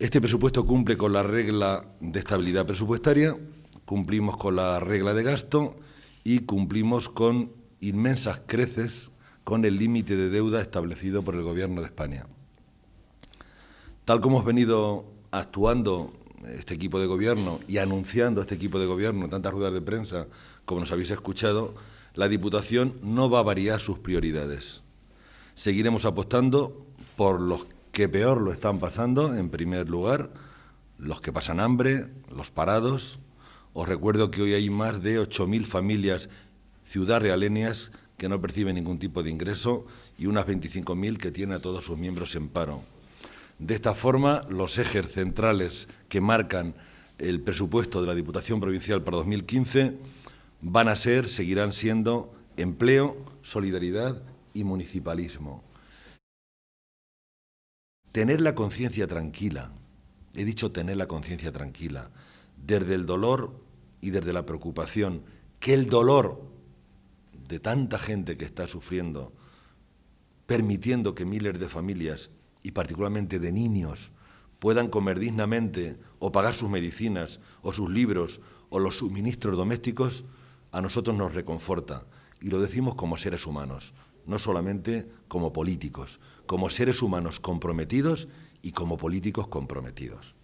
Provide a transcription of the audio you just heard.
Este presupuesto cumple con la regla de estabilidad presupuestaria, cumplimos con la regla de gasto y cumplimos con inmensas creces con el límite de deuda establecido por el Gobierno de España. Tal como hemos venido actuando este equipo de gobierno y anunciando este equipo de gobierno en tantas ruedas de prensa como nos habéis escuchado, la Diputación no va a variar sus prioridades. Seguiremos apostando por los que peor lo están pasando, en primer lugar, los que pasan hambre, los parados. Os recuerdo que hoy hay más de 8.000 familias ciudad realenias que no perciben ningún tipo de ingreso y unas 25.000 que tienen a todos sus miembros en paro. De esta forma, los ejes centrales que marcan el presupuesto de la Diputación Provincial para 2015 van a ser, seguirán siendo empleo, solidaridad y municipalismo tener la conciencia tranquila, he dicho tener la conciencia tranquila, desde el dolor y desde la preocupación, que el dolor de tanta gente que está sufriendo, permitiendo que miles de familias, y particularmente de niños, puedan comer dignamente o pagar sus medicinas o sus libros o los suministros domésticos, a nosotros nos reconforta y lo decimos como seres humanos, no solamente como políticos, como seres humanos comprometidos y como políticos comprometidos.